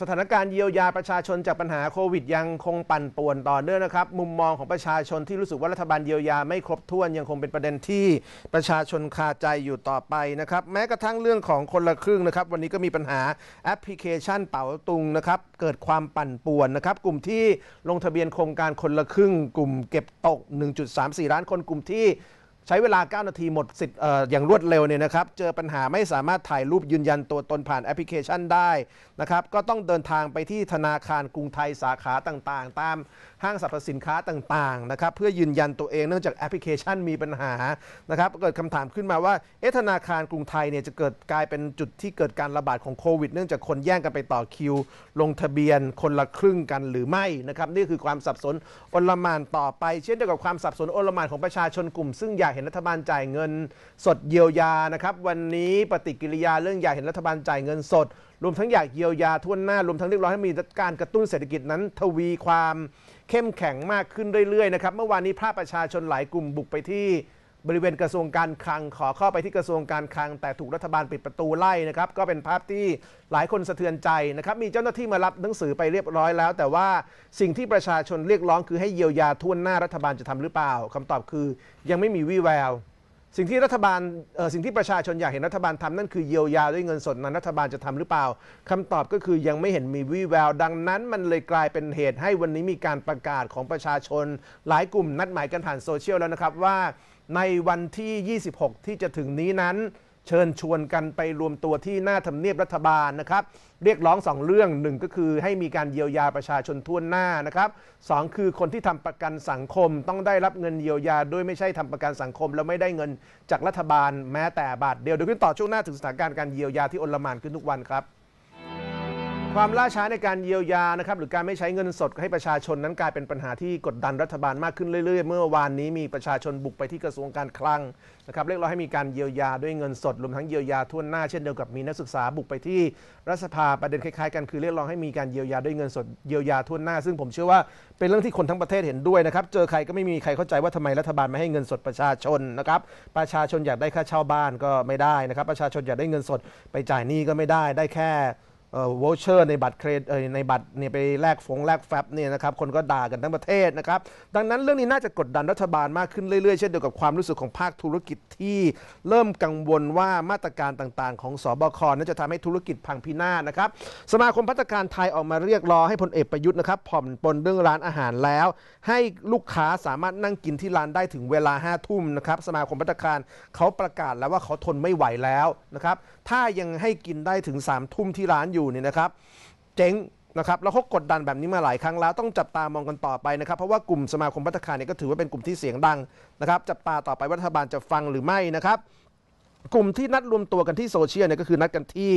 สถานการณ์เยียวยาประชาชน จากปัญหาโควิดยังคงปั่นป่วนต่อเนื่องนะครับ มุมมองของประชาชนที่รู้สึกว่ารัฐบาลเยียวยาไม่ครบถ้วน ยังคงเป็นประเด็นที่ประชาชนคาใจอยู่ต่อไปนะครับ แม้กระทั่งเรื่องของคนละครึ่งนะครับ วันนี้ก็มีปัญหาแอปพลิเคชันเป๋าตุงนะครับเกิดความปั่นป่วนนะครับ กลุ่มที่ลงทะเบียนโครงการคนละครึ่ง กลุ่มเก็บตก 1.34 ล้านคนกลุ่มที่ใช้เวลา 9 นาทีหมดสิทธิ์อย่างรวดเร็วเนี่ยนะครับ เจอปัญหาไม่สามารถถ่ายรูปยืนยันตัวตนผ่านแอปพลิเคชันได้นะครับ ก็ต้องเดินทางไปที่ธนาคารกรุงไทยสาขาต่างๆ ตามห้างสรรพสินค้าต่างๆ นะครับ เพื่อยืนยันตัวเองเนื่องจากแอปพลิเคชันมีปัญหา นะครับ เกิดคำถามขึ้นมาว่า เอ๊ะ ธนาคารกรุงไทยเนี่ยจะเกิดกลายเป็นจุดที่เกิดการระบาดของโควิด เนื่องจากคนแย่งกันไปต่อคิว ลงทะเบียน คนละครึ่งกันหรือไม่นะครับ นี่คือความสับสนอลมานต่อไป เช่นเดียวกับความสับสนอลมานของประชาชนกลุ่มซึ่งอยากเห็นรัฐบาลจ่ายเงินสดเยียวยา นะครับ วันนี้ปฏิกิริยาเรื่องอยากเห็นรัฐบาลจ่ายเงินสดรวมทั้งอยากเยียวยาทุนหน้ารวมทั้งเรียกร้องให้มีการกระตุ้นเศรษฐกิจนั้นทวีความเข้มแข็งมากขึ้นเรื่อยๆนะครับเมื่อวานนี้ภาคประชาชนหลายกลุ่มบุกไปที่บริเวณกระทรวงการคลังขอเข้าไปที่กระทรวงการคลัง แต่ถูกรัฐบาลปิดประตูไล่นะครับ ก็เป็นภาพที่หลายคนสะเทือนใจนะครับ มีเจ้าหน้าที่มารับหนังสือไปเรียบร้อยแล้ว แต่ว่าสิ่งที่ประชาชนเรียกร้องคือให้เยียวยาทุนหน้ารัฐบาลจะทำหรือเปล่า คำตอบคือยังไม่มีวี่แววสิ่งที่รัฐบาลสิ่งที่ประชาชนอยากเห็นรัฐบาลทำนั่นคือเยียวยา ด้วยเงินสดนั้นรัฐบาลจะทำหรือเปล่า คำตอบก็คือยังไม่เห็นมีวี่แววดังนั้นมันเลยกลายเป็นเหตุให้วันนี้มีการประกาศของประชาชนหลายกลุ่ม นัดหมายกันผ่านโซเชียลแล้วนะครับว่าในวันที่ 26 ที่จะถึงนี้นั้น เชิญชวนกันไปรวมตัวที่หน้าทำเนียบรัฐบาลนะครับ เรียกร้อง 2 เรื่องหนึ่งก็คือให้มีการเยียวยาประชาชนทั่วหน้านะครับสองคือคนที่ทำประกันสังคมต้องได้รับเงินเยียวยา ด้วยไม่ใช่ทำประกันสังคมแล้วไม่ได้เงินจากรัฐบาลแม้แต่บาทเดียวเดี๋ยวขึ้นต่อช่วงหน้าถึงสถานการณ์การเยียวยาที่อลหม่านขึ้นทุกวันครับความล่าช้าในการเยียวยานะครับหรือการไม่ใช้เงินสดให้ประชาชนนั้นกลายเป็นปัญหาที่กดดันรัฐบาลมากขึ้นเรื่อย ๆ เมื่อวานนี้มีประชาชนบุกไปที่กระทรวงการคลังนะครับเรียกร้องให้มีการเยียวยาด้วยเงินสดรวมทั้งเยียวยาทั่วหน้าเช่นเดียวกับมีนักศึกษาบุกไปที่รัฐสภาประเด็นคล้ายๆกันคือเรียกร้องให้มีการเยียวยาด้วยเงินสดเยียวยาทั่วหน้าซึ่งผมเชื่อว่าเป็นเรื่องที่คนทั้งประเทศเห็นด้วยนะครับ เจอใครก็ไม่มีใครเข้าใจว่าทำไมรัฐบาลไม่ให้เงินสดประชาชนนะครับประชาชนอยากได้ค่าเช่าบ้านก็ไม่ได้นะครับประชาชนอยากได้เงินสดไปจ่ายหนี้ก็ไม่ได้ได้แค่วอลเชอร์ ในบัตรเครดในบัตรเนี่ยไปแลกฟงแลกแฟบเนี่ยนะครับคนก็ด่ากันทั้งประเทศนะครับดังนั้นเรื่องนี้น่าจะกดดันรัฐบาลมากขึ้นเรื่อยๆเช่นเดียวกับความรู้สึกของภาคธุรกิจที่เริ่มกังวลว่ามาตรการต่างๆของสบคนั้นจะทำให้ธุรกิจพังพินาศนะครับสมาคมพัฒการไทยออกมาเรียกร้องให้พลเอกประยุทธ์นะครับผ่อนปลนเรื่องร้านอาหารแล้ว ให้ลูกค้าสามารถนั่งกินที่ร้านได้ถึงเวลา5้าทุ่มนะครับสมาคมพัฒการเขาประกาศแล้วว่าเขาทนไม่ไหวแล้วนะครับถ้ายังให้กินได้ถึง3ามทุ่มที่ร้านอยู่อยู่เนี่ยนะครับเจ๊งนะครับแล้วเขากดดันแบบนี้มาหลายครั้งแล้วต้องจับตามองกันต่อไปนะครับเพราะว่ากลุ่มสมาคมพัฒนาเนี่ยก็ถือว่าเป็นกลุ่มที่เสียงดังนะครับจับตาต่อไปรัฐบาลจะฟังหรือไม่นะครับกลุ่มที่นัดรวมตัวกันที่โซเชียลเนี่ยก็คือนัดกันที่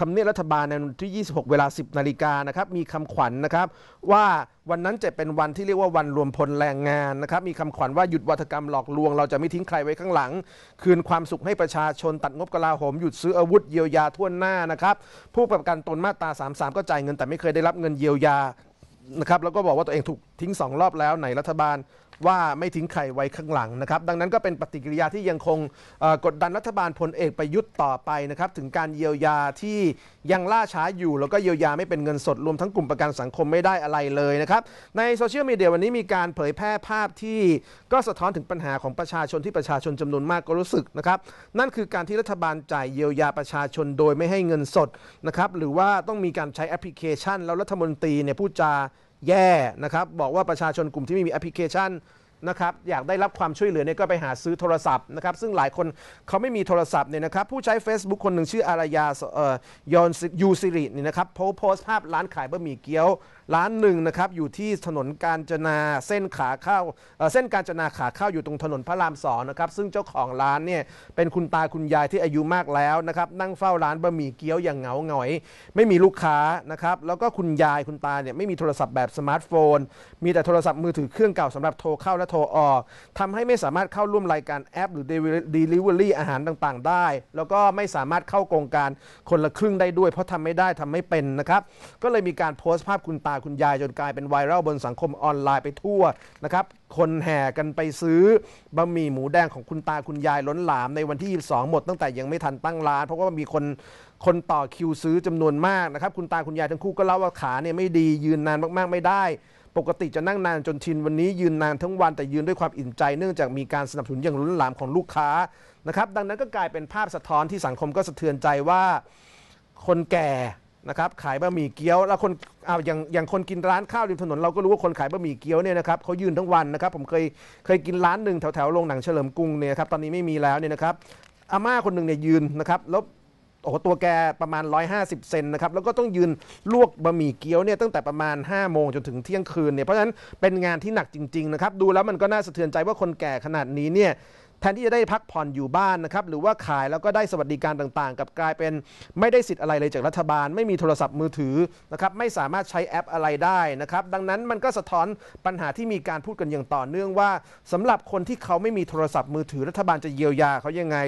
ทำเนียบรัฐบาลในวันที่ 26 เวลา 10 นาฬิกานะครับมีคำขวัญนนะครับ ว่าวันนั้นจะเป็นวันที่เรียกว่าวันรวมพลแรงงานนะครับมีคำขวัญว่าหยุดวัฒกรรมหลอกลวง เราจะไม่ทิ้งใครไว้ข้างหลัง คืนความสุขให้ประชาชน ตัดงบกลาโหม หยุดซื้ออาวุธเยียวยาทั่วหน้านะครับ ผู้ประกันตนมาตรา33 ก็จ่ายเงินแต่ไม่เคยได้รับเงินเยียวยานะครับแล้วก็บอกว่าตัวเองถูกทิ้งสองรอบแล้วไหนรัฐบาลว่าไม่ทิ้งใครไว้ข้างหลังนะครับ ดังนั้นก็เป็นปฏิกิริยาที่ยังคงกดดันรัฐบาลพลเอกประยุทธ์ต่อไปนะครับ ถึงการเยียวยาที่ยังล่าช้าอยู่ แล้วก็เยียวยาไม่เป็นเงินสดรวมทั้งกลุ่มประกันสังคมไม่ได้อะไรเลยนะครับ ในโซเชียลมีเดียวันนี้มีการเผยแพร่ภาพที่ก็สะท้อนถึงปัญหาของประชาชนที่ประชาชนจำนวนมากก็รู้สึกนะครับนั่นคือการที่รัฐบาลจ่ายเยียวยาประชาชนโดยไม่ให้เงินสดนะครับหรือว่าต้องมีการใช้แอปพลิเคชันแล้วรัฐมนตรีเนี่ยพูดจาแย่นะครับ บอกว่าประชาชนกลุ่มที่ไม่มีแอปพลิเคชันนะครับอยากได้รับความช่วยเหลือเนี่ยก็ไปหาซื้อโทรศัพท์นะครับซึ่งหลายคนเขาไม่มีโทรศัพท์เนี่ยนะครับผู้ใช้ Facebook คนหนึ่งชื่ออารยายอนยูซิรินี่นะครับโพสต์ภาพร้านขายบะหมี่เกี๊ยวร้านหนึ่งนะครับอยู่ที่ถนนกาญจนาเส้นขาเข้าเส้นกาญจนาขาเข้าอยู่ตรงถนนพระรามสองนะครับซึ่งเจ้าของร้านเนี่ยเป็นคุณตาคุณยายที่อายุมากแล้วนะครับนั่งเฝ้าร้านบะหมี่เกี๊ยวอย่างเหงาหงอยไม่มีลูกค้านะครับแล้วก็คุณยายคุณตาเนี่ยไม่มีโทรศัพท์แบบสมาร์ทโฟนมีแต่โทรศัพท์มือถือเครื่องเก่าสำหรับโทรเข้าและทรออกทำให้ไม่สามารถเข้าร่วมรายการแอปหรือ Delivery อาหารต่างๆได้ แล้วก็ไม่สามารถเข้าโครงการคนละครึ่งได้ด้วย เพราะทำไม่ได้ทำไม่เป็นนะครับ ก็เลยมีการโพสต์ภาพคุณตาคุณยายจนกลายเป็นไวรัลบนสังคมออนไลน์ไปทั่วนะครับคนแห่กันไปซื้อบะหมี่หมูแดงของคุณตาคุณยายล้นหลาม ในวันที่22หมดตั้งแต่ยังไม่ทันตั้งร้าน เพราะว่ามีคนคนต่อคิวซื้อจำนวนมากนะครับคุณตาคุณยายทั้งคู่ก็เล่าว่าขาเนี่ยไม่ดียืนนานมาก ๆไม่ได้ปกติจะนั่งนานจนชินวันนี้ยืนนานทั้งวันแต่ยืนด้วยความอิ่มใจเนื่องจากมีการสนับสนุนอย่างล้นหลามของลูกค้านะครับดังนั้นก็กลายเป็นภาพสะท้อนที่สังคมก็สะเทือนใจว่าคนแก่นะครับขายบะหมี่เกี๊ยว แล้วคนเอาอย่างอย่างคนกินร้านข้าวริมถนนเราก็รู้ว่าคนขายบะหมี่เกี๊ยวเนี่ยนะครับเขายืนทั้งวันนะครับ ผมเคยเคยกินร้านหนึ่งแถวแถวโรงหนังเฉลิมกรุงเนี่ยครับตอนนี้ไม่มีแล้วเนี่ยนะครับอาม่าคนหนึ่งเนี่ยยืนนะครับแล้วโอ้โหตัวแกประมาณ 150 เซนนะครับ แล้วก็ต้องยืนลวกบะหมี่เกี๊ยวเนี่ยตั้งแต่ประมาณ5โมงจนถึงเที่ยงคืนเนี่ย เพราะฉะนั้นเป็นงานที่หนักจริงๆนะครับ ดูแล้วมันก็น่าสะเทือนใจว่าคนแก่ขนาดนี้เนี่ยแทนที่จะได้พักผ่อนอยู่บ้านนะครับ หรือว่าขายแล้วก็ได้สวัสดิการต่างๆ กับกลายเป็นไม่ได้สิทธิ์อะไรเลยจากรัฐบาล ไม่มีโทรศัพท์มือถือนะครับ ไม่สามารถใช้แอปอะไรได้นะครับ ดังนั้นมันก็สะท้อนปัญหาที่มีการพูดกันอย่างต่อเนื่องว่า สำหรับคนที่เขาไม่มีโทรศัพท์มือถือ รัฐบาลจะเยียวยาเขายังไง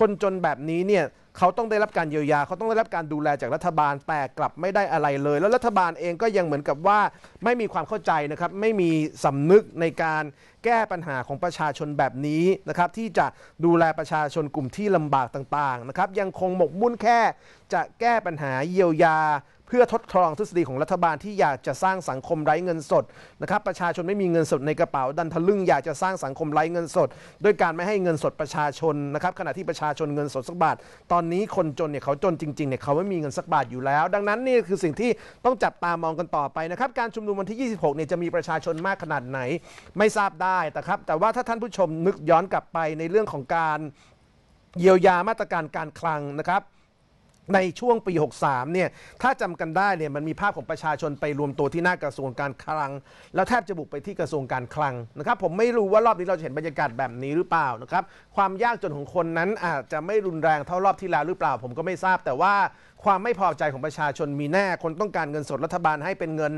คนจนแบบนี้เนี่ยเขาต้องได้รับการเยียวยาเขาต้องได้รับการดูแลจากรัฐบาล แต่กลับไม่ได้อะไรเลย แล้วรัฐบาลเองก็ยังเหมือนกับว่าไม่มีความเข้าใจนะครับไม่มีสำนึกในการแก้ปัญหาของประชาชนแบบนี้นะครับที่จะดูแลประชาชนกลุ่มที่ลำบากต่างๆนะครับยังคงหมกมุ่นแค่จะแก้ปัญหาเยียวยาเพื่อทดลองทฤษฎีของรัฐบาลที่อยากจะสร้างสังคมไร้เงินสดนะครับ ประชาชนไม่มีเงินสดในกระเป๋าดันทะลึ่งอยากจะสร้างสังคมไร้เงินสดด้วยการไม่ให้เงินสดประชาชนนะครับ ขณะที่ประชาชนเงินสดสักบาทตอนนี้คนจนเนี่ยเขาจนจริงๆเนี่ยเขาไม่มีเงินสักบาทอยู่แล้ว ดังนั้นนี่คือสิ่งที่ต้องจับตามองกันต่อไปนะครับ การชุมนุมวันที่ 26 เนี่ยจะมีประชาชนมากขนาดไหนไม่ทราบได้แต่ครับ แต่ว่าถ้าท่านผู้ชมนึกย้อนกลับไปในเรื่องของการเยียวยามาตรการการคลังนะครับในช่วงปี 63 เนี่ย ถ้า จำกันได้ เนี่ย มันมีภาพของประชาชนไปรวมตัวที่หน้ากระทรวงการคลัง แล้วแทบจะบุกไปที่กระทรวงการคลังนะครับ ผมไม่รู้ว่ารอบนี้เราจะเห็นบรรยากาศแบบนี้หรือเปล่านะครับ ความยากจนของคนนั้นอาจจะไม่รุนแรงเท่ารอบที่แล้วหรือเปล่า ผมก็ไม่ทราบ แต่ว่าความไม่พอใจของประชาชนมีแน่ คนต้องการเงินสดรัฐบาลให้เป็นเงิน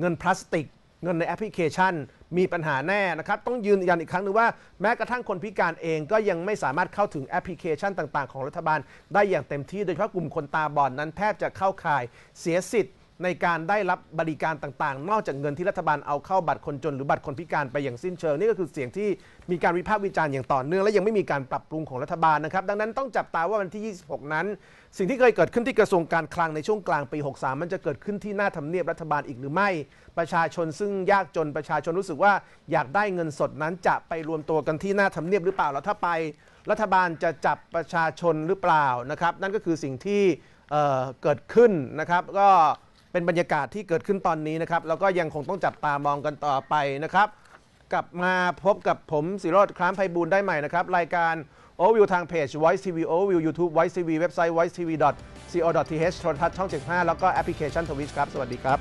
เงินพลาสติกเงินในแอปพลิเคชันมีปัญหาแน่นะครับ ต้องยืนยันอีกครั้งนึงว่าแม้กระทั่งคนพิการเองก็ยังไม่สามารถเข้าถึงแอปพลิเคชันต่าง ๆของรัฐบาลได้อย่างเต็มที่ โดยเฉพาะกลุ่มคนตาบอดนนั้นแทบจะเข้าข่ายเสียสิทธิ์ในการได้รับบริการต่างๆ นอกจากเงินที่รัฐบาลเอาเข้าบัตรคนจนหรือบัตรคนพิการไปอย่างสิ้นเชิงนี่ก็คือเสียงที่มีการวิพากษ์วิจารณ์อย่างต่อเนื่องและยังไม่มีการปรับปรุงของรัฐบาลนะครับ ดังนั้นต้องจับตาว่าวันที่26 นั้น สิ่งที่เคยเกิดขึ้นที่กระทรวงการคลังในช่วงกลางปี63 มันจะเกิดขึ้นที่หน้าทำเนียบ รัฐบาลอีกหรือไม่ประชาชน ซึ่งยากจนประชาชนรู้สึกว่า อยากได้เงินสดนั้นจะไปรวมตัวกันที่หน้าทำเนียบหรือเปล่าแล้วถ้าไป รัฐบาลจะจับประชาชนหรือเปล่านะครับ นั่นก็คือสิ่งที่เเกิดขึ้นนะครับ ก็เป็นบรรยากาศที่เกิดขึ้นตอนนี้นะครับ แล้วก็ยังคงต้องจับตามองกันต่อไปนะครับ กลับมาพบกับผมสิโรธคล้ามไพบูลได้ใหม่นะครับ รายการโอวิวทางเพจ Voice TV o v i e w YouTube Voice TV เว็บไซต์ voicetv co.th โทรทัศน์ช่อง 75 แล้วก็แอปพลิเคชันทวิชครับ สวัสดีครับ